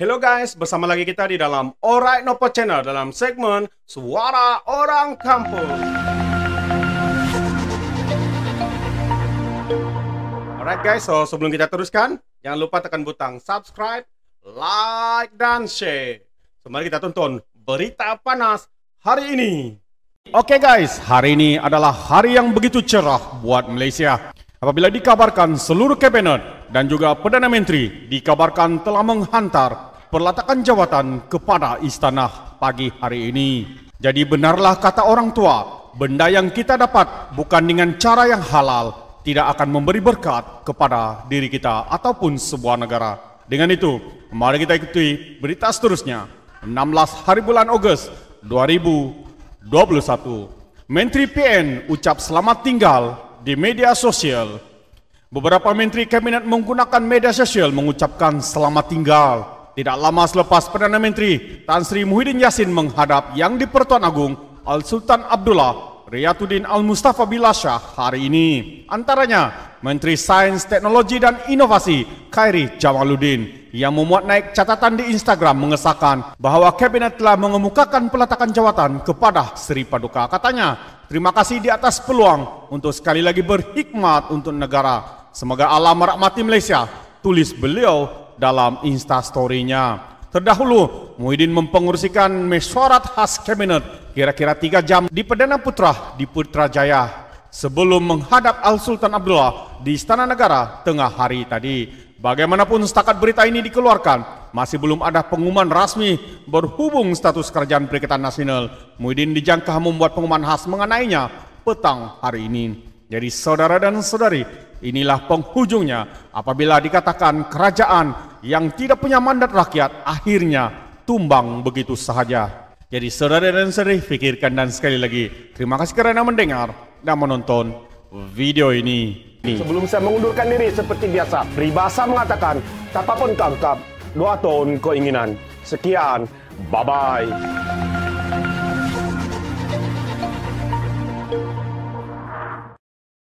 Hello guys, bersama lagi kita di dalam Alright Nopo Channel dalam segmen Suara Orang Kampung. Alright guys, so sebelum kita teruskan, jangan lupa tekan butang subscribe, like, dan share. So, mari kita tonton berita panas hari ini. Oke okay guys, hari ini adalah hari yang begitu cerah buat Malaysia. Apabila dikabarkan seluruh kabinet dan juga Perdana Menteri dikabarkan telah menghantar perlatakan jawatan kepada istana pagi hari ini. Jadi benarlah kata orang tua, benda yang kita dapat bukan dengan cara yang halal tidak akan memberi berkat kepada diri kita ataupun sebuah negara. Dengan itu, mari kita ikuti berita seterusnya. 16 hari bulan Ogos 2021. Menteri PN ucap selamat tinggal di media sosial Beberapa menteri kabinet menggunakan media sosial mengucapkan selamat tinggal tidak lama selepas Perdana Menteri Tan Sri Muhyiddin Yassin menghadap Yang Dipertuan Agung Al Sultan Abdullah Riyatuddin Al Mustafa Shah hari ini. Antaranya Menteri Sains, Teknologi dan Inovasi Khairi Jamaluddin yang memuat naik catatan di Instagram mengesahkan bahwa kabinet telah mengemukakan peletakan jawatan kepada Sri Paduka. Katanya, terima kasih di atas peluang untuk sekali lagi berhikmat untuk negara. Semoga Allah merahmati Malaysia, tulis beliau dalam instastorynya. Terdahulu, Muhyiddin mempengurusikan mesyuarat khas kabinet kira-kira tiga jam di Perdana Putra di Putrajaya sebelum menghadap Al Sultan Abdullah di Istana Negara tengah hari tadi. Bagaimanapun setakat berita ini dikeluarkan, masih belum ada pengumuman rasmi berhubung status kerajaan Perikatan Nasional. Muhyiddin dijangka membuat pengumuman khas mengenainya petang hari ini. Jadi saudara dan saudari, inilah penghujungnya apabila dikatakan kerajaan yang tidak punya mandat rakyat akhirnya tumbang begitu sahaja. Jadi saudara dan saudari fikirkan dan sekali lagi terima kasih kerana mendengar dan menonton video ini. Sebelum saya mengundurkan diri seperti biasa, Ribasa mengatakan, tak apa pun kau doa tahun keinginan. Sekian, bye-bye.